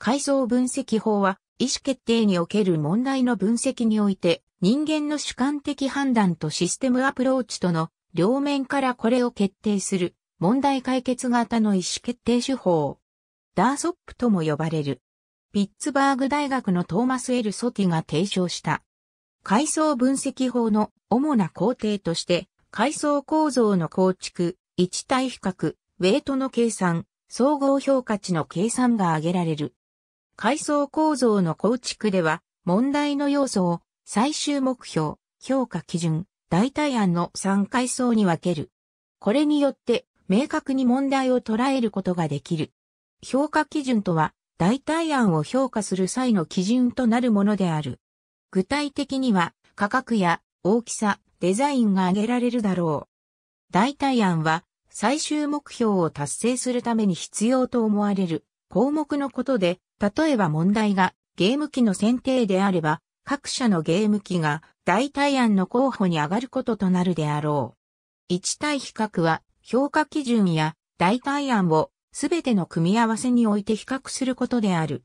階層分析法は、意思決定における問題の分析において、人間の主観的判断とシステムアプローチとの両面からこれを決定する問題解決型の意思決定手法。ダーソップとも呼ばれる。ピッツバーグ大学のトーマス・エル・ソティが提唱した。階層分析法の主な工程として、階層構造の構築、一体比較、ウェイトの計算、総合評価値の計算が挙げられる。階層構造の構築では、問題の要素を最終目標、評価基準、代替案の3階層に分ける。これによって明確に問題を捉えることができる。評価基準とは、代替案を評価する際の基準となるものである。具体的には、価格や大きさ、デザインが挙げられるだろう。代替案は、最終目標を達成するために必要と思われる項目のことで、例えば問題がゲーム機の選定であれば、各社のゲーム機が代替案の候補に上がることとなるであろう。1対比較は評価基準や代替案をすべての組み合わせにおいて比較することである。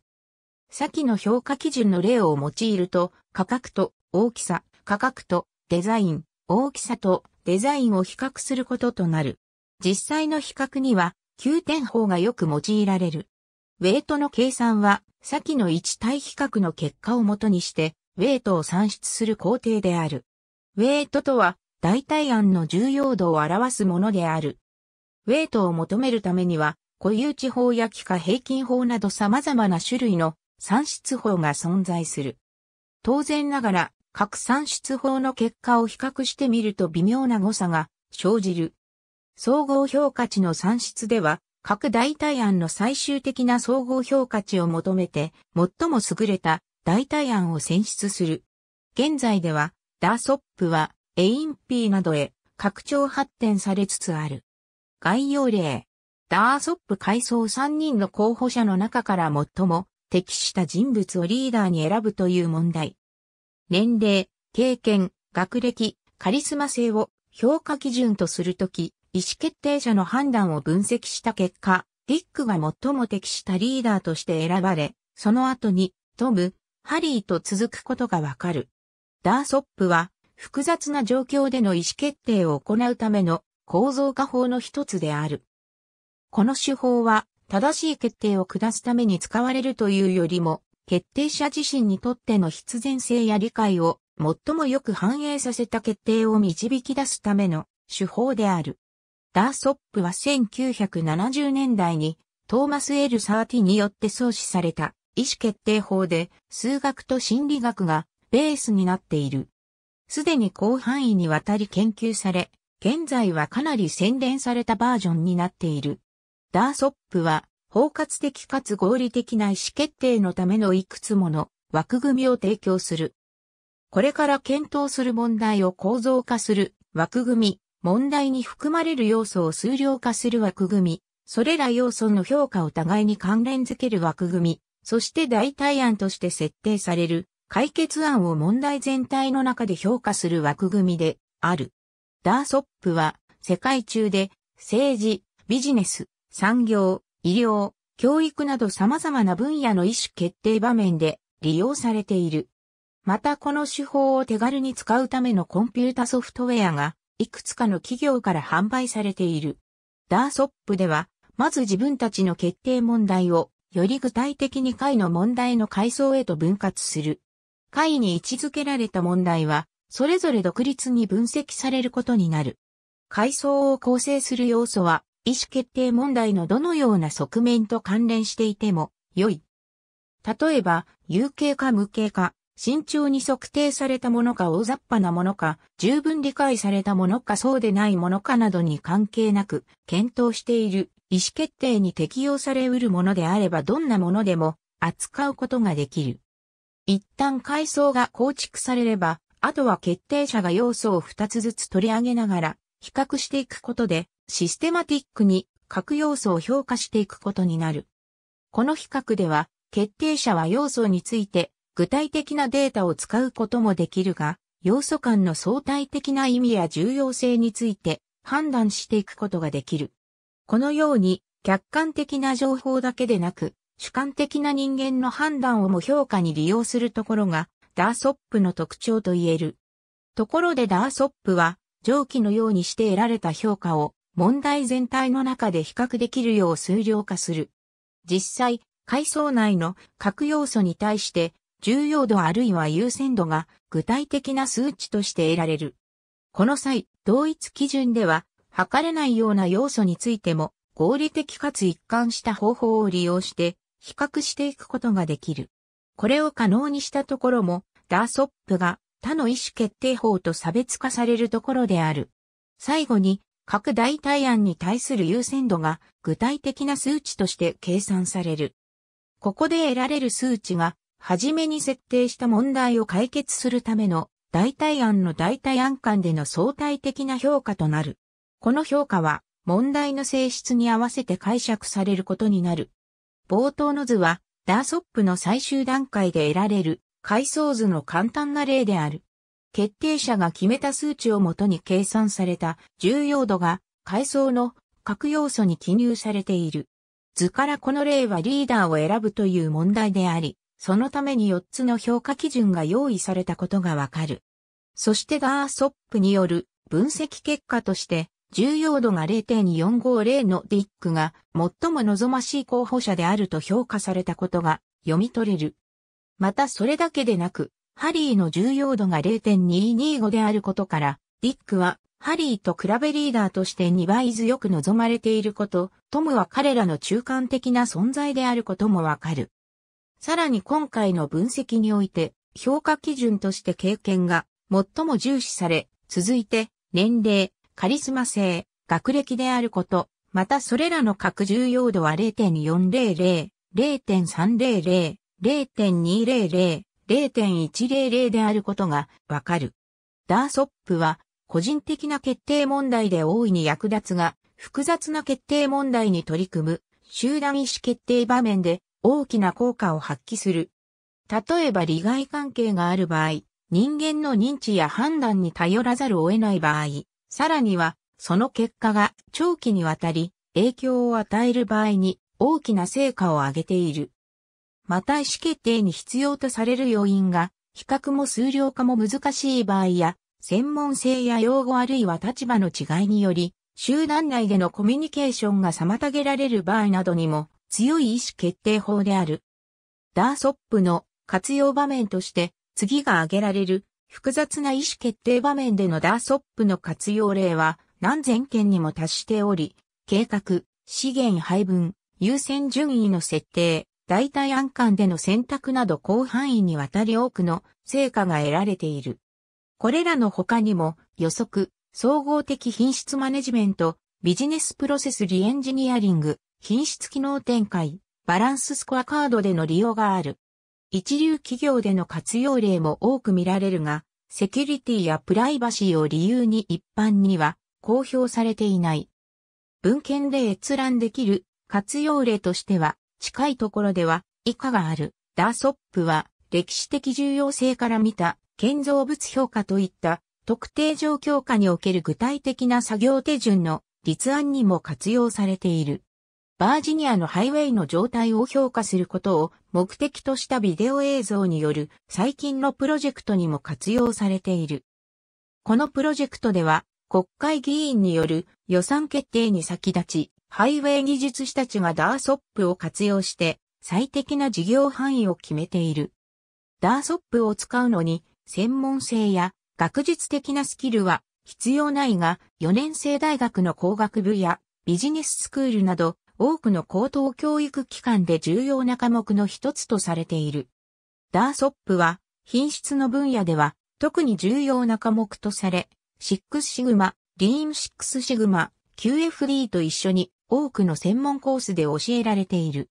先の評価基準の例を用いると、価格と大きさ、価格とデザイン、大きさとデザインを比較することとなる。実際の比較には、9点法がよく用いられる。ウェイトの計算は、先の置対比較の結果をもとにして、ウェイトを算出する工程である。ウェイトとは、代替案の重要度を表すものである。ウェイトを求めるためには、固有値法や幾何平均法など様々な種類の算出法が存在する。当然ながら、各算出法の結果を比較してみると微妙な誤差が生じる。総合評価値の算出では、各代替案の最終的な総合評価値を求めて、最も優れた代替案を選出する。現在では、ダーソップは、エインピーなどへ拡張発展されつつある。概要例。ダーソップ改装3人の候補者の中から最も適した人物をリーダーに選ぶという問題。年齢、経験、学歴、カリスマ性を評価基準とするとき、意思決定者の判断を分析した結果、ディックが最も適したリーダーとして選ばれ、その後にトム、ハリーと続くことがわかる。ダーソップは複雑な状況での意思決定を行うための構造化法の一つである。この手法は正しい決定を下すために使われるというよりも、決定者自身にとっての必然性や理解を最もよく反映させた決定を導き出すための手法である。ダーソップは1970年代にトーマス・エル・サーティによって創始された意思決定法で数学と心理学がベースになっている。すでに広範囲にわたり研究され、現在はかなり洗練されたバージョンになっている。ダーソップは包括的かつ合理的な意思決定のためのいくつもの枠組みを提供する。これから検討する問題を構造化する枠組み問題に含まれる要素を数量化する枠組み、それら要素の評価を互いに関連づける枠組み、そして代替案として設定される解決案を問題全体の中で評価する枠組みである。ダーソップは世界中で政治、ビジネス、産業、医療、教育など様々な分野の意思決定場面で利用されている。またこの手法を手軽に使うためのコンピュータソフトウェアがいくつかの企業から販売されている。ダーソップでは、まず自分たちの決定問題を、より具体的に解の問題の階層へと分割する。解に位置づけられた問題は、それぞれ独立に分析されることになる。階層を構成する要素は、意思決定問題のどのような側面と関連していても、良い。例えば、有形か無形か、慎重に測定されたものか大雑把なものか、十分理解されたものかそうでないものかなどに関係なく、検討している意思決定に適用されうるものであればどんなものでも扱うことができる。一旦階層が構築されれば、あとは決定者が要素を2つずつ取り上げながら、比較していくことで、システマティックに各要素を評価していくことになる。この比較では、決定者は要素について具体的なデータを使うこともできるが、要素間の相対的な意味や重要性について判断していくことができる。このように、客観的な情報だけでなく、主観的な人間の判断をも評価に利用するところが、ダーソップの特徴と言える。ところでダーソップは、上記のようにして得られた評価を、問題全体の中で比較できるよう数量化する。実際、階層内の各要素に対して重要度あるいは優先度が具体的な数値として得られる。この際、同一基準では、測れないような要素についても、合理的かつ一貫した方法を利用して、比較していくことができる。これを可能にしたところも、ダーソップが他の意思決定法と差別化されるところである。最後に、各代替案に対する優先度が具体的な数値として計算される。ここで得られる数値が初めに設定した問題を解決するための代替案の代替案間での相対的な評価となる。この評価は問題の性質に合わせて解釈されることになる。冒頭の図は、ダーソップの最終段階で得られる階層図の簡単な例である。決定者が決めた数値をもとに計算された重要度が階層の各要素に記入されている。図からこの例はリーダーを選ぶという問題であり、そのために4つの評価基準が用意されたことがわかる。そしてガーソップによる分析結果として、重要度が0.450のディックが最も望ましい候補者であると評価されたことが読み取れる。またそれだけでなく、ハリーの重要度が0.225であることから、ディックはハリーと比べリーダーとして2倍強く望まれていること、トムは彼らの中間的な存在であることもわかる。さらに今回の分析において、評価基準として経験が最も重視され、続いて、年齢、カリスマ性、学歴であること、またそれらの各重要度は0.400、0.300、0.200、0.100であることがわかる。ダーソップは個人的な決定問題で大いに役立つが、複雑な決定問題に取り組む集団意思決定場面で大きな効果を発揮する。例えば利害関係がある場合、人間の認知や判断に頼らざるを得ない場合、さらには、その結果が長期にわたり影響を与える場合に大きな成果を上げている。また意思決定に必要とされる要因が、比較も数量化も難しい場合や、専門性や用語あるいは立場の違いにより、集団内でのコミュニケーションが妨げられる場合などにも強い意思決定法である。ダーソップの活用場面として、次が挙げられる複雑な意思決定場面でのダーソップの活用例は何千件にも達しており、計画、資源配分、優先順位の設定、代替案間での選択など広範囲にわたり多くの成果が得られている。これらの他にも予測、総合的品質マネジメント、ビジネスプロセスリエンジニアリング、品質機能展開、バランススコアカードでの利用がある。一流企業での活用例も多く見られるが、セキュリティやプライバシーを理由に一般には公表されていない。文献で閲覧できる活用例としては、近いところでは以下がある。ダーソップは歴史的重要性から見た建造物評価といった特定状況下における具体的な作業手順の立案にも活用されている。バージニアのハイウェイの状態を評価することを目的としたビデオ映像による最近のプロジェクトにも活用されている。このプロジェクトでは国会議員による予算決定に先立ち、ハイウェイ技術士たちがダーソップを活用して最適な事業範囲を決めている。ダーソップを使うのに専門性や学術的なスキルは必要ないが4年生大学の工学部やビジネススクールなど多くの高等教育機関で重要な科目の一つとされている。ダーソップは、品質の分野では、特に重要な科目とされ、シックスシグマ、リーンシックスシグマ、QFD と一緒に多くの専門コースで教えられている。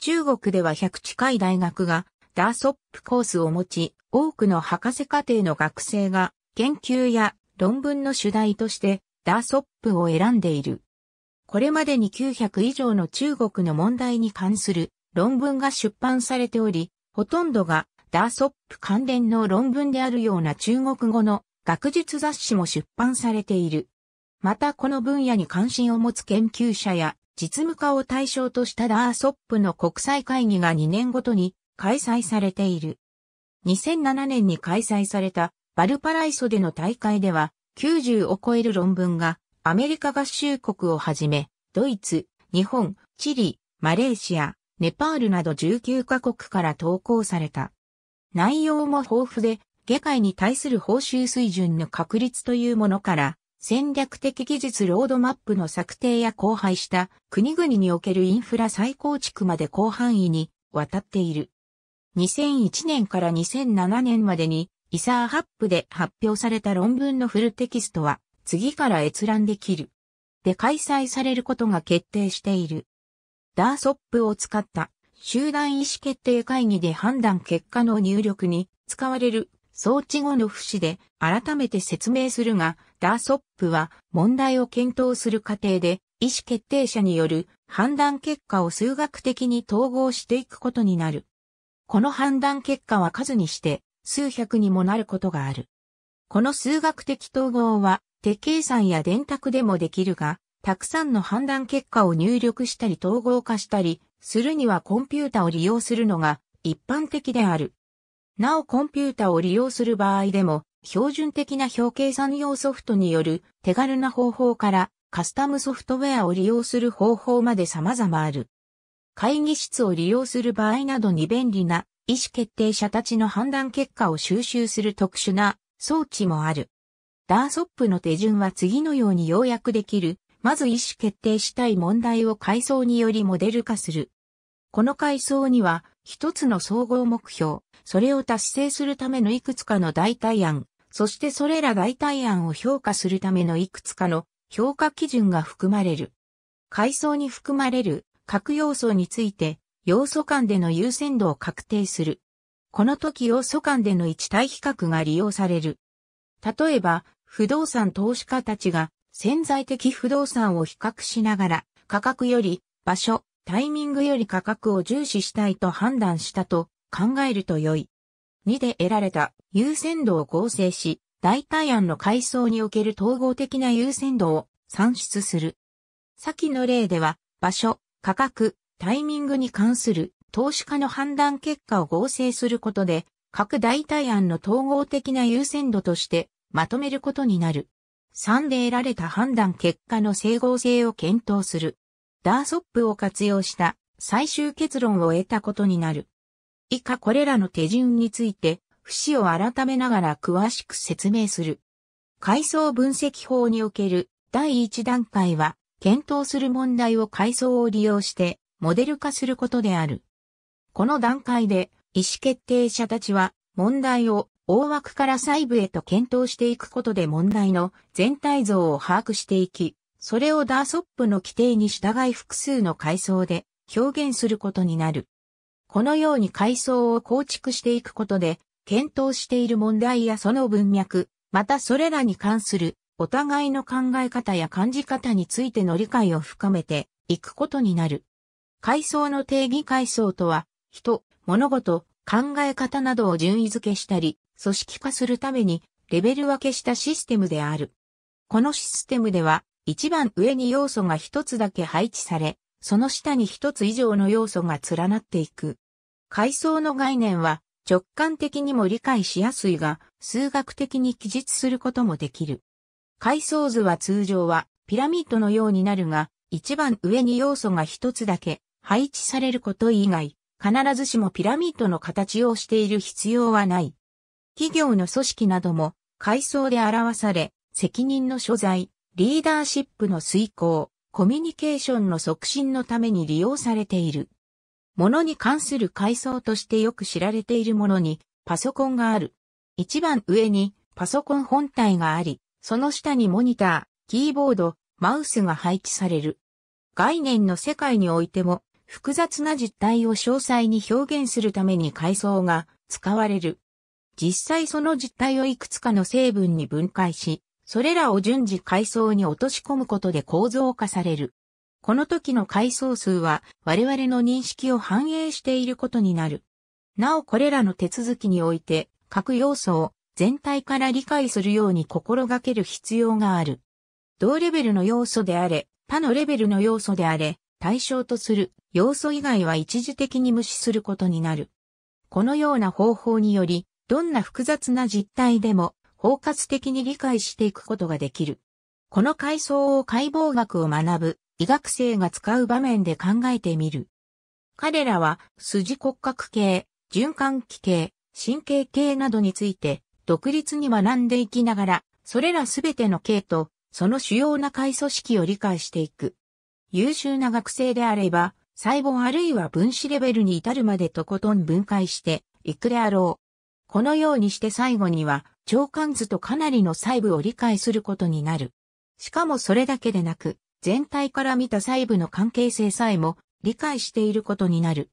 中国では100近い大学がダーソップコースを持ち、多くの博士課程の学生が研究や論文の主題としてダーソップを選んでいる。これまでに900以上の中国の問題に関する論文が出版されており、ほとんどがダーソップ関連の論文であるような中国語の学術雑誌も出版されている。またこの分野に関心を持つ研究者や実務家を対象としたダーソップの国際会議が2年ごとに開催されている。2007年に開催されたバルパライソでの大会では90を超える論文がアメリカ合衆国をはじめ、ドイツ、日本、チリ、マレーシア、ネパールなど19カ国から投稿された。内容も豊富で、下界に対する報酬水準の確立というものから、戦略的技術ロードマップの策定や荒廃した国々におけるインフラ再構築まで広範囲に渡っている。2001年から2007年までにイサーハップで発表された論文のフルテキストは次から閲覧できる。で開催されることが決定している。ダーソップを使った集団意思決定会議で判断結果の入力に使われる装置後の節で改めて説明するが、ダーソップは問題を検討する過程で意思決定者による判断結果を数学的に統合していくことになる。この判断結果は数にして数百にもなることがある。この数学的統合は手計算や電卓でもできるが、たくさんの判断結果を入力したり統合化したりするにはコンピュータを利用するのが一般的である。なおコンピュータを利用する場合でも、標準的な表計算用ソフトによる手軽な方法からカスタムソフトウェアを利用する方法まで様々ある。会議室を利用する場合などに便利な意思決定者たちの判断結果を収集する特殊な装置もある。ダーソップの手順は次のように要約できる。まず意思決定したい問題を階層によりモデル化する。この階層には、一つの総合目標、それを達成するためのいくつかの代替案、そしてそれら代替案を評価するためのいくつかの評価基準が含まれる。階層に含まれる各要素について、要素間での優先度を確定する。この時要素間での一対比較が利用される。例えば、不動産投資家たちが潜在的不動産を比較しながら、価格より場所、タイミングより価格を重視したいと判断したと考えると良い。2で得られた優先度を合成し、代替案の階層における統合的な優先度を算出する。先の例では、場所、価格、タイミングに関する投資家の判断結果を合成することで、各代替案の統合的な優先度としてまとめることになる。3で得られた判断結果の整合性を検討する。ダーソップを活用した最終結論を得たことになる。以下これらの手順について、節を改めながら詳しく説明する。階層分析法における第1段階は、検討する問題を階層を利用してモデル化することである。この段階で意思決定者たちは問題を大枠から細部へと検討していくことで問題の全体像を把握していき、それをダーソップの規定に従い複数の階層で表現することになる。このように階層を構築していくことで、検討している問題やその文脈、またそれらに関するお互いの考え方や感じ方についての理解を深めていくことになる。階層の定義階層とは、人、物事、考え方などを順位付けしたり、組織化するためにレベル分けしたシステムである。このシステムでは一番上に要素が一つだけ配置され、その下に一つ以上の要素が連なっていく。階層の概念は直感的にも理解しやすいが、数学的に記述することもできる。階層図は通常はピラミッドのようになるが、一番上に要素が一つだけ配置されること以外、必ずしもピラミッドの形をしている必要はない。企業の組織なども階層で表され、責任の所在、リーダーシップの遂行、コミュニケーションの促進のために利用されている。ものに関する階層としてよく知られているものにパソコンがある。一番上にパソコン本体があり、その下にモニター、キーボード、マウスが配置される。概念の世界においても複雑な実態を詳細に表現するために階層が使われる。実際その実態をいくつかの成分に分解し、それらを順次階層に落とし込むことで構造化される。この時の階層数は我々の認識を反映していることになる。なおこれらの手続きにおいて各要素を全体から理解するように心がける必要がある。同レベルの要素であれ、他のレベルの要素であれ、対象とする要素以外は一時的に無視することになる。このような方法により、どんな複雑な実態でも包括的に理解していくことができる。この階層を解剖学を学ぶ医学生が使う場面で考えてみる。彼らは筋骨格系、循環器系、神経系などについて独立に学んでいきながら、それらすべての系とその主要な階組織を理解していく。優秀な学生であれば、細胞あるいは分子レベルに至るまでとことん分解していくであろう。このようにして最後には、長官図とかなりの細部を理解することになる。しかもそれだけでなく、全体から見た細部の関係性さえも理解していることになる。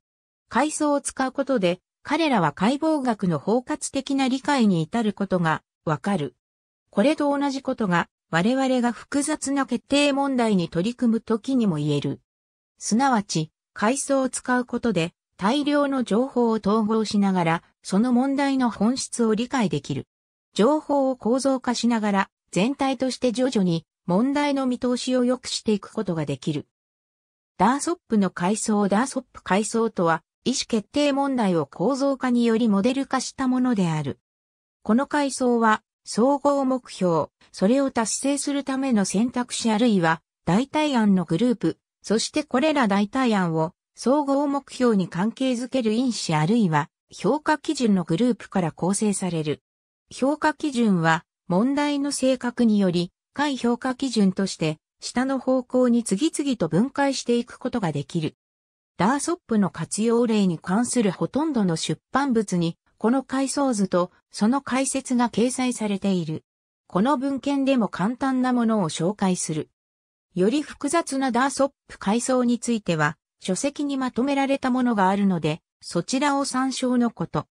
階層を使うことで、彼らは解剖学の包括的な理解に至ることがわかる。これと同じことが我々が複雑な決定問題に取り組む時にも言える。すなわち、階層を使うことで大量の情報を統合しながら、その問題の本質を理解できる。情報を構造化しながら、全体として徐々に問題の見通しを良くしていくことができる。ダーソップの階層ダーソップ階層とは、意思決定問題を構造化によりモデル化したものである。この階層は、総合目標、それを達成するための選択肢あるいは、代替案のグループ、そしてこれら代替案を総合目標に関係づける因子あるいは評価基準のグループから構成される。評価基準は問題の性格により、下位評価基準として下の方向に次々と分解していくことができる。ダーソップの活用例に関するほとんどの出版物に、この階層図とその解説が掲載されている。この文献でも簡単なものを紹介する。より複雑なダーソップ階層については、書籍にまとめられたものがあるので、そちらを参照のこと。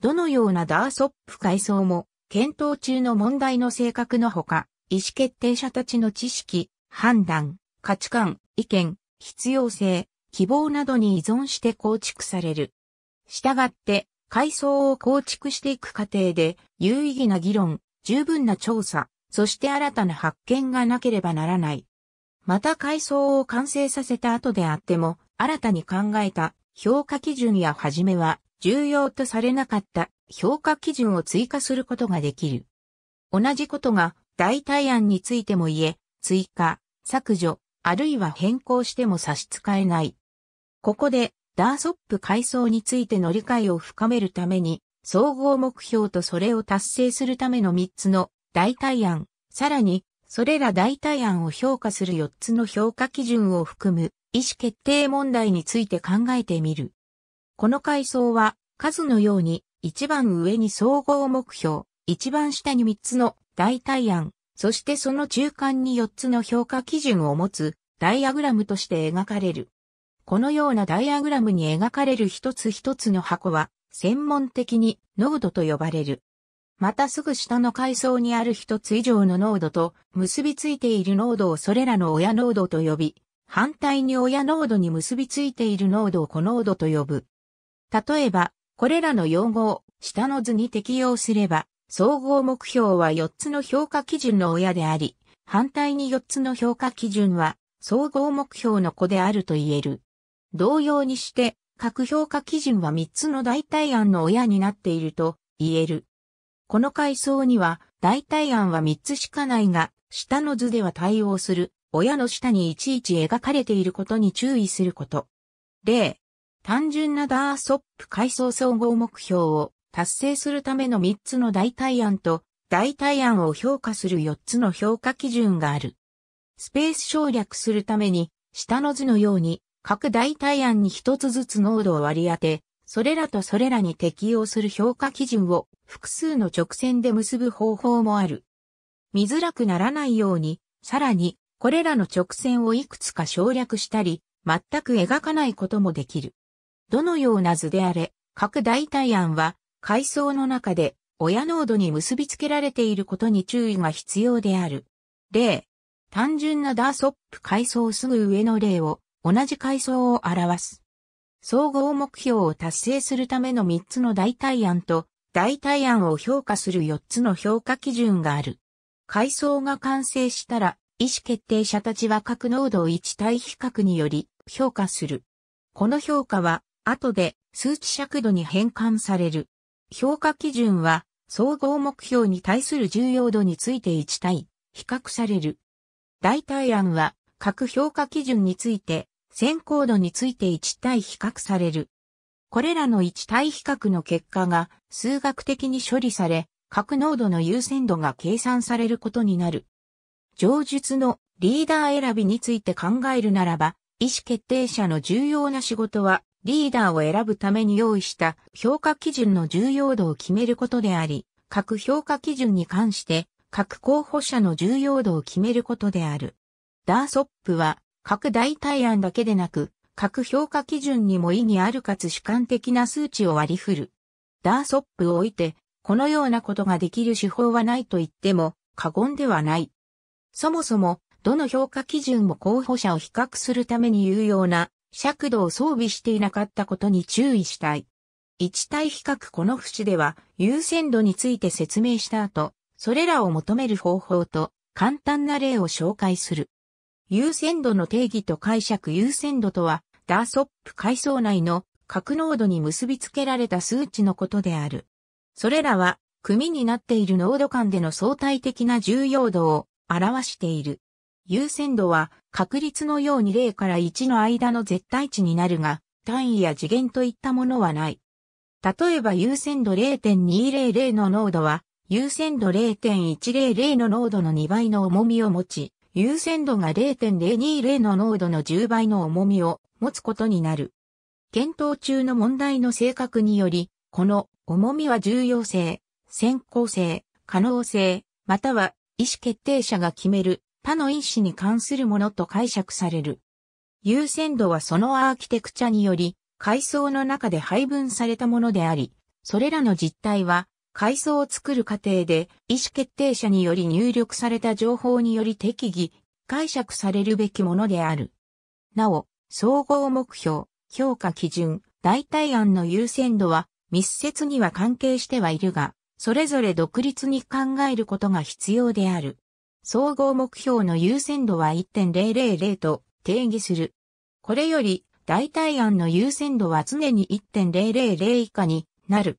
どのようなダーソップ階層も、検討中の問題の性格のほか、意思決定者たちの知識、判断、価値観、意見、必要性、希望などに依存して構築される。したがって、階層を構築していく過程で、有意義な議論、十分な調査、そして新たな発見がなければならない。また階層を完成させた後であっても、新たに考えた評価基準やじめは重要とされなかった評価基準を追加することができる。同じことが代替案についても言え、追加、削除、あるいは変更しても差し支えない。ここで、ダーソップ階層についての理解を深めるために、総合目標とそれを達成するための3つの代替案、さらにそれら代替案を評価する4つの評価基準を含む意思決定問題について考えてみる。この階層は数のように一番上に総合目標、一番下に3つの代替案、そしてその中間に4つの評価基準を持つダイアグラムとして描かれる。このようなダイアグラムに描かれる一つ一つの箱は専門的にノードと呼ばれる。またすぐ下の階層にある一つ以上の濃度と結びついている濃度をそれらの親濃度と呼び、反対に親濃度に結びついている濃度を子濃度と呼ぶ。例えば、これらの用語を下の図に適用すれば、総合目標は4つの評価基準の親であり、反対に4つの評価基準は総合目標の子であると言える。同様にして、各評価基準は3つの代替案の親になっていると言える。この階層には、代替案は3つしかないが、下の図では対応する、親の下にいちいち描かれていることに注意すること。例、単純なダーソップ階層総合目標を達成するための3つの代替案と、代替案を評価する4つの評価基準がある。スペース省略するために、下の図のように、各代替案に1つずつ濃度を割り当て、それらとそれらに適用する評価基準を複数の直線で結ぶ方法もある。見づらくならないように、さらに、これらの直線をいくつか省略したり、全く描かないこともできる。どのような図であれ、各代替案は、階層の中で、親濃度に結びつけられていることに注意が必要である。例、単純なダーソップ階層すぐ上の例を、同じ階層を表す。総合目標を達成するための3つの代替案と、代替案を評価する4つの評価基準がある。階層が完成したら、意思決定者たちは各濃度を1対比較により評価する。この評価は、後で数値尺度に変換される。評価基準は、総合目標に対する重要度について1対比較される。代替案は、各評価基準について先行度について一対比較される。これらの一対比較の結果が数学的に処理され、各濃度の優先度が計算されることになる。上述のリーダー選びについて考えるならば、意思決定者の重要な仕事は、リーダーを選ぶために用意した評価基準の重要度を決めることであり、各評価基準に関して、各候補者の重要度を決めることである。ダーソップは、各代替案だけでなく、各評価基準にも意義あるかつ主観的な数値を割り振る。ダーソップを置いて、このようなことができる手法はないと言っても過言ではない。そもそも、どの評価基準も候補者を比較するために有用な尺度を装備していなかったことに注意したい。一体比較この節では優先度について説明した後、それらを求める方法と簡単な例を紹介する。優先度の定義と解釈優先度とは、ダーソップ階層内の格濃度に結びつけられた数値のことである。それらは、組になっている濃度間での相対的な重要度を表している。優先度は確率のように0から1の間の絶対値になるが、単位や次元といったものはない。例えば優先度0.200の濃度は、優先度0.100の濃度の2倍の重みを持ち、優先度が0.020の濃度の10倍の重みを持つことになる。検討中の問題の性格により、この重みは重要性、先行性、可能性、または意思決定者が決める他の意思に関するものと解釈される。優先度はそのアーキテクチャにより、階層の中で配分されたものであり、それらの実態は階層を作る過程で意思決定者により入力された情報により適宜解釈されるべきものである。なお、総合目標、評価基準、代替案の優先度は密接には関係してはいるが、それぞれ独立に考えることが必要である。総合目標の優先度は1.000と定義する。これより代替案の優先度は常に1.000以下になる。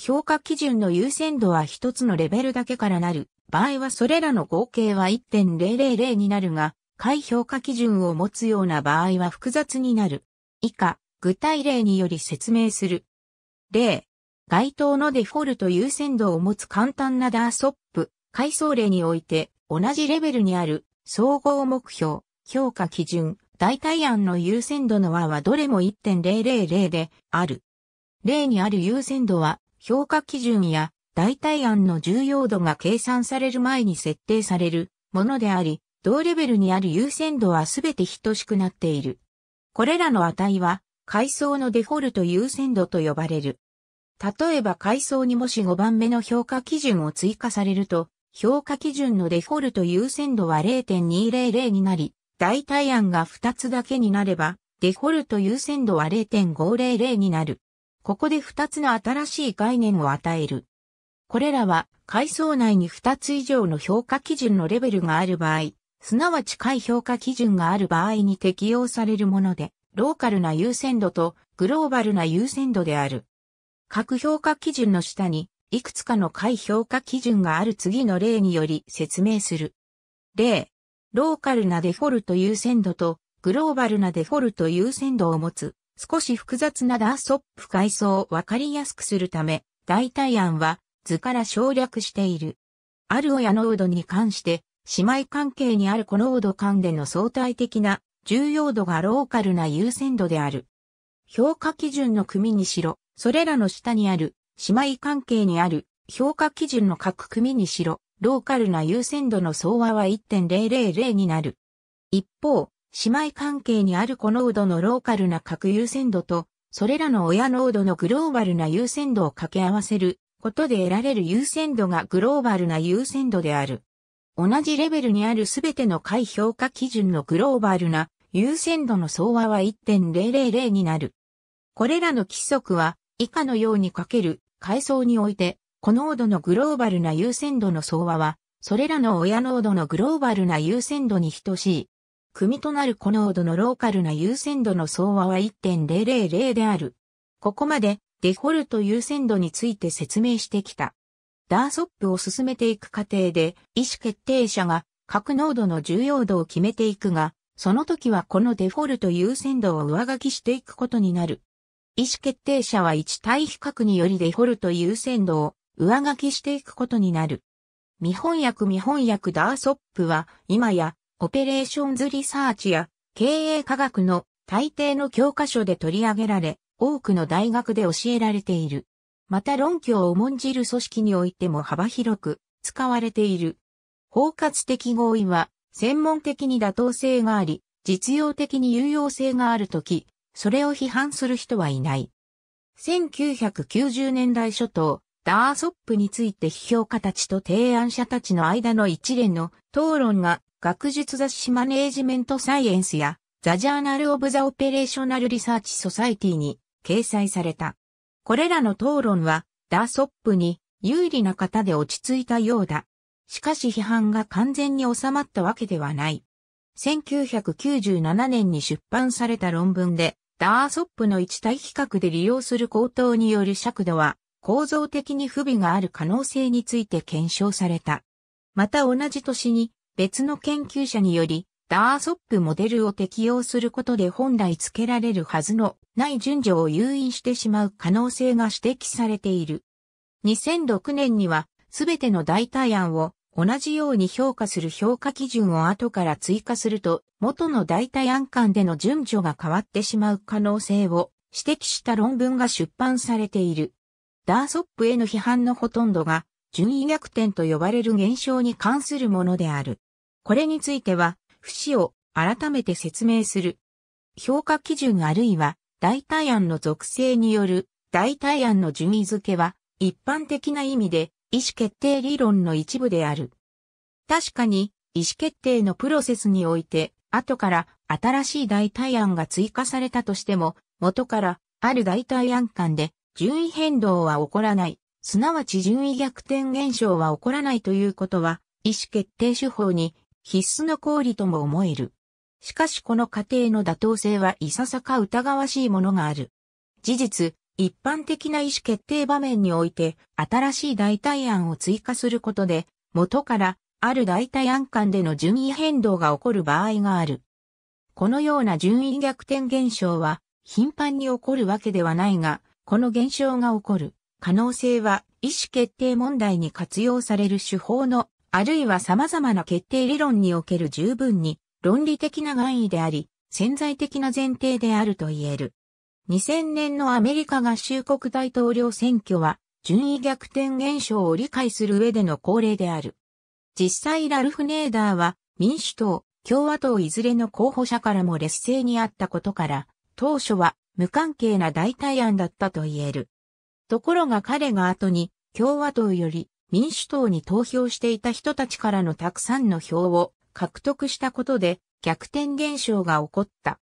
評価基準の優先度は一つのレベルだけからなる場合はそれらの合計は1.000になるが、解評価基準を持つような場合は複雑になる。以下、具体例により説明する。例、該当のデフォルト優先度を持つ簡単なダーソップ、階層例において、同じレベルにある総合目標、評価基準、代替案の優先度の和はどれも1.000である。例にある優先度は評価基準や代替案の重要度が計算される前に設定されるものであり、同レベルにある優先度はすべて等しくなっている。これらの値は、階層のデフォルト優先度と呼ばれる。例えば階層にもし5番目の評価基準を追加されると、評価基準のデフォルト優先度は0.200になり、代替案が2つだけになれば、デフォルト優先度は0.500になる。ここで2つの新しい概念を与える。これらは階層内に2つ以上の評価基準のレベルがある場合、すなわち階評価基準がある場合に適用されるもので、ローカルな優先度とグローバルな優先度である。各評価基準の下に、いくつかの階評価基準がある次の例により説明する。例、ローカルなデフォルト優先度とグローバルなデフォルト優先度を持つ少し複雑なダーソップ階層をわかりやすくするため、代替案は図から省略している。ある親ノードに関して、姉妹関係にある子ノード間での相対的な重要度がローカルな優先度である。評価基準の組にしろ、それらの下にある姉妹関係にある評価基準の各組にしろ、ローカルな優先度の総和は1.000になる。一方、姉妹関係にあるこ濃度のローカルな核優先度と、それらの親濃度のグローバルな優先度を掛け合わせることで得られる優先度がグローバルな優先度である。同じレベルにあるすべての解評価基準のグローバルな優先度の総和は1.000になる。これらの規則は以下のように書ける階層において、こ濃度のグローバルな優先度の総和は、それらの親濃度のグローバルな優先度に等しい。組となるこのードのローカルな優先度の総和は1.000である。ここまでデフォルト優先度について説明してきた。ダーソップを進めていく過程で意思決定者が各濃度の重要度を決めていくが、その時はこのデフォルト優先度を上書きしていくことになる。意思決定者は一対比較によりデフォルト優先度を上書きしていくことになる。未翻訳未翻訳ダーソップは今やオペレーションズリサーチや経営科学の大抵の教科書で取り上げられ、多くの大学で教えられている。また論教を重んじる組織においても幅広く使われている。包括的合意は、専門的に妥当性があり、実用的に有用性があるとき、それを批判する人はいない。1990年代初頭、ダーソップについて批評家たちと提案者たちの間の一連の討論が学術雑誌マネージメントサイエンスやザ・ジャーナル・オブ・ザ・オペレーショナル・リサーチ・ソサイティに掲載された。これらの討論はダーソップに有利な方で落ち着いたようだ。しかし批判が完全に収まったわけではない。1997年に出版された論文で、ダーソップの一体比較で利用する高等による尺度は構造的に不備がある可能性について検証された。また同じ年に別の研究者により、ダーソップモデルを適用することで本来付けられるはずのない順序を誘引してしまう可能性が指摘されている。2006年には、すべての代替案を同じように評価する評価基準を後から追加すると、元の代替案間での順序が変わってしまう可能性を指摘した論文が出版されている。ダーソップへの批判のほとんどが順位逆転と呼ばれる現象に関するものである。これについては、不死を改めて説明する。評価基準あるいは代替案の属性による代替案の順位付けは一般的な意味で意思決定理論の一部である。確かに意思決定のプロセスにおいて後から新しい代替案が追加されたとしても元からある代替案間で順位変動は起こらないすなわち順位逆転現象は起こらないということは、意思決定手法に必須の行為とも思える。しかしこの過程の妥当性はいささか疑わしいものがある。事実、一般的な意思決定場面において、新しい代替案を追加することで、元からある代替案間での順位変動が起こる場合がある。このような順位逆転現象は、頻繁に起こるわけではないが、この現象が起こる。可能性は意思決定問題に活用される手法の、あるいは様々な決定理論における十分に論理的な範意であり、潜在的な前提であると言える。2000年のアメリカ合衆国大統領選挙は、順位逆転現象を理解する上での恒例である。実際ラルフ・ネーダーは、民主党、共和党いずれの候補者からも劣勢にあったことから、当初は無関係な代替案だったと言える。ところが彼が後に共和党より民主党に投票していた人たちからのたくさんの票を獲得したことで逆転現象が起こった。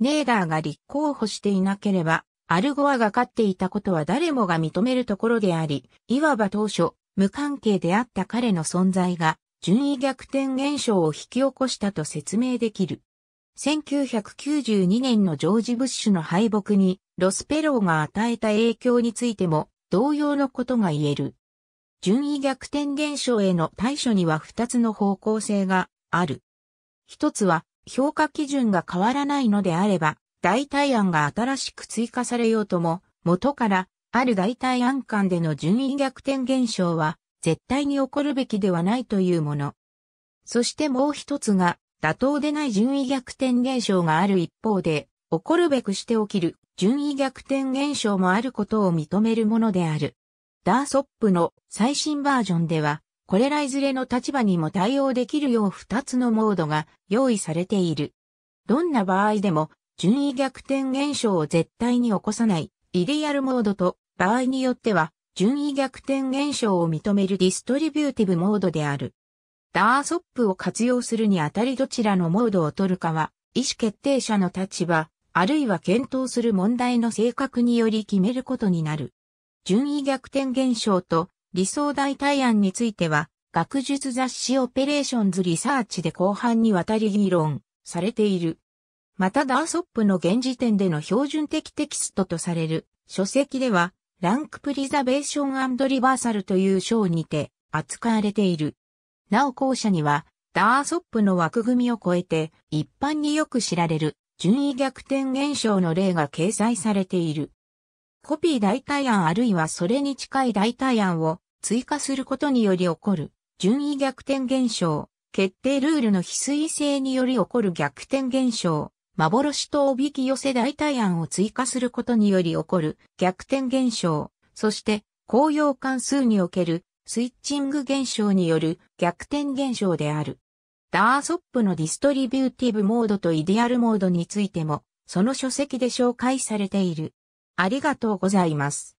ネーダーが立候補していなければ、アルゴアが勝っていたことは誰もが認めるところであり、いわば当初、無関係であった彼の存在が、順位逆転現象を引き起こしたと説明できる。1992年のジョージ・ブッシュの敗北にロスペローが与えた影響についても同様のことが言える。順位逆転現象への対処には2つの方向性がある。一つは評価基準が変わらないのであれば、代替案が新しく追加されようとも、元からある代替案間での順位逆転現象は絶対に起こるべきではないというもの。そしてもう一つが妥当でない順位逆転現象がある一方で、起こるべくして起きる順位逆転現象もあることを認めるものである。ダーソップの最新バージョンでは、これらいずれの立場にも対応できるよう2つのモードが用意されている。どんな場合でも、順位逆転現象を絶対に起こさない、イデアルモードと、場合によっては、順位逆転現象を認めるディストリビューティブモードである。ダーソップを活用するにあたりどちらのモードを取るかは、意思決定者の立場、あるいは検討する問題の性格により決めることになる。順位逆転現象と理想代替案については、学術雑誌オペレーションズリサーチで後半にわたり議論されている。またダーソップの現時点での標準的テキストとされる書籍では、ランクプリザベーションリバーサルという章にて扱われている。なお後者には、ダーソップの枠組みを超えて、一般によく知られる、順位逆転現象の例が掲載されている。コピー代替案あるいはそれに近い代替案を追加することにより起こる、順位逆転現象、決定ルールの非推性により起こる逆転現象、幻とおびき寄せ代替案を追加することにより起こる逆転現象、そして、公用関数におけるスイッチング現象による逆転現象である。ダーソップのディストリビューティブモードとイディアルモードについても、その書籍で紹介されている。ありがとうございます。